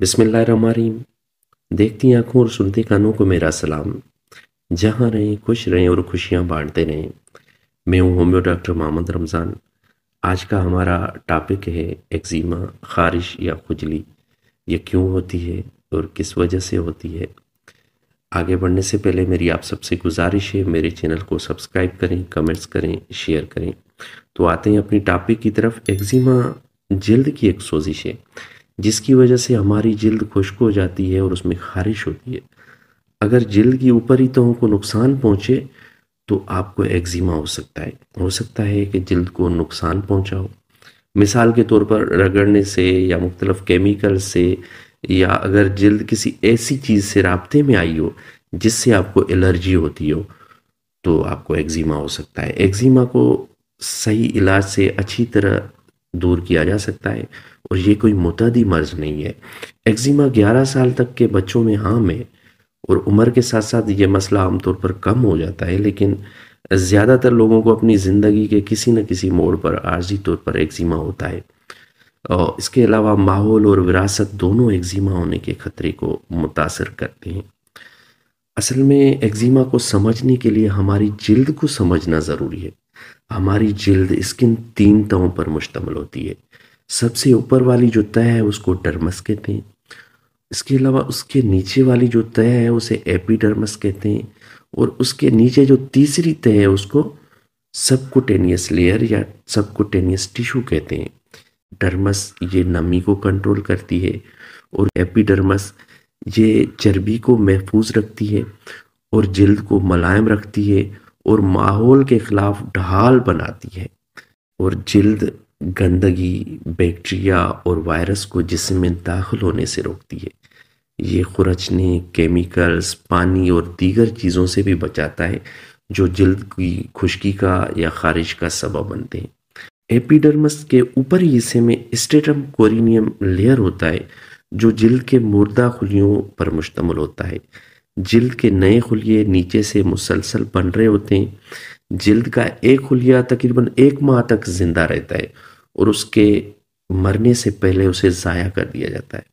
बिसमीम देखती आंखों और सुनते कानों को मेरा सलाम जहाँ रहें खुश रहें और खुशियाँ बांटते रहें मैं हूँ होम्यो डॉक्टर मोहम्मद रमज़ान आज का हमारा टॉपिक है एक्जिमा खारिश या खुजली ये क्यों होती है और किस वजह से होती है आगे बढ़ने से पहले मेरी आप सबसे गुजारिश है मेरे चैनल को सब्सक्राइब करें कमेंट्स करें शेयर करें तो आते हैं अपनी टॉपिक की तरफ एक्जिमा जल्द की एक सोजिश है जिसकी वजह से हमारी जल्द खुश्क हो जाती है और उसमें खारिश होती है अगर जल्द की ऊपरी तहों तो को नुकसान पहुँचे तो आपको एक्जिमा हो सकता है हो सकता है कि जल्द को नुकसान पहुँचा हो मिसाल के तौर पर रगड़ने से या मुख्तलफ़ केमिकल से या अगर जल्द किसी ऐसी चीज़ से रबते में आई हो जिससे आपको एलर्जी होती हो तो आपको एक्जिमा हो सकता है एक्जिमा को सही इलाज से अच्छी तरह दूर किया जा सकता है और ये कोई मुतदी मर्ज नहीं है एक्जिमा 11 साल तक के बच्चों में आम हाँ है और उम्र के साथ साथ ये मसला आमतौर पर कम हो जाता है लेकिन ज़्यादातर लोगों को अपनी ज़िंदगी के किसी न किसी मोड़ पर आर्जी तौर पर एक्जिमा होता है और इसके अलावा माहौल और विरासत दोनों एक्जिमा होने के ख़तरे को मुतासर करते हैं असल में एक्जिमा को समझने के लिए हमारी जिल्द को समझना ज़रूरी है हमारी जिल्द स्किन तीन तहों पर मुश्तमल होती है सबसे ऊपर वाली जो तय है उसको डर्मस कहते हैं इसके अलावा उसके नीचे वाली जो तय है उसे एपिडर्मस कहते हैं और उसके नीचे जो तीसरी तय है उसको सबकुटेनियस लेयर या सबकुटेनियस टिश्यू कहते हैं डर्मस ये नमी को कंट्रोल करती है और एपिडर्मस ये चर्बी को महफूज रखती है और जल्द को मुलायम रखती है और माहौल के खिलाफ ढाल बनाती है और जल्द गंदगी बैक्टीरिया और वायरस को जिसम में दाखिल होने से रोकती है ये खुरचने केमिकल्स पानी और दीगर चीज़ों से भी बचाता है जो जल्द की खुश्की का या खारिश का सबब बनते हैं एपिडर्मस के ऊपरी हिस्से में स्टेटम कोरिनियम लेयर होता है जो जल्द के मुर्दा खुलियों पर मुश्तमल होता है जिल्द के नए खुलिए नीचे से मुसलसल बन रहे होते हैं जिल्द का एक खुलिया तकरीबन एक माह तक ज़िंदा रहता है और उसके मरने से पहले उसे ज़ाया कर दिया जाता है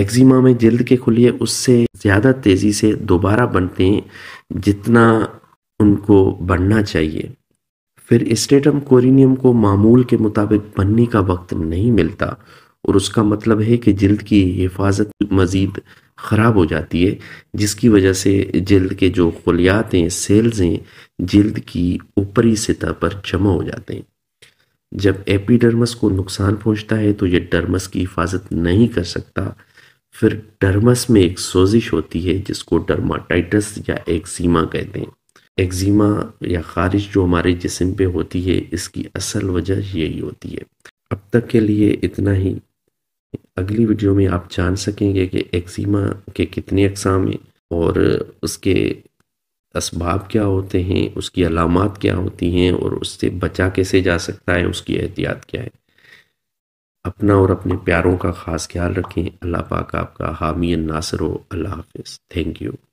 एक्जिमा में जल्द के खुलिए उससे ज़्यादा तेज़ी से दोबारा बनते हैं जितना उनको बनना चाहिए फिर स्टेटम कोरिनियम को मामूल के मुताबिक बनने का वक्त नहीं मिलता और उसका मतलब है कि जल्द की हिफाजत मज़ीद ख़राब हो जाती है जिसकी वजह से जल्द के जो खलियात हैं सेल्स हैं जल्द की ऊपरी सतह पर जमा हो जाते हैं जब एपीडर्मस को नुकसान पहुंचता है तो ये डर्मस की हिफाजत नहीं कर सकता फिर डर्मस में एक सोजिश होती है जिसको डर्माटाइटस या एक्जिमा कहते हैं एक्जीमा या खारिश जो हमारे जिसम पे होती है इसकी असल वजह यही होती है अब तक के लिए इतना ही अगली वीडियो में आप जान सकेंगे कि एक्जिमा के कितने अकसाम हैं और उसके इसबाब क्या होते हैं उसकी अलामत क्या होती हैं और उससे बचा कैसे जा सकता है उसकी एहतियात क्या है अपना और अपने प्यारों का ख़ास ख्याल रखें अल्लाह पाक आपका हामी नासर हो अल्लाह हाफिज़ थैंक यू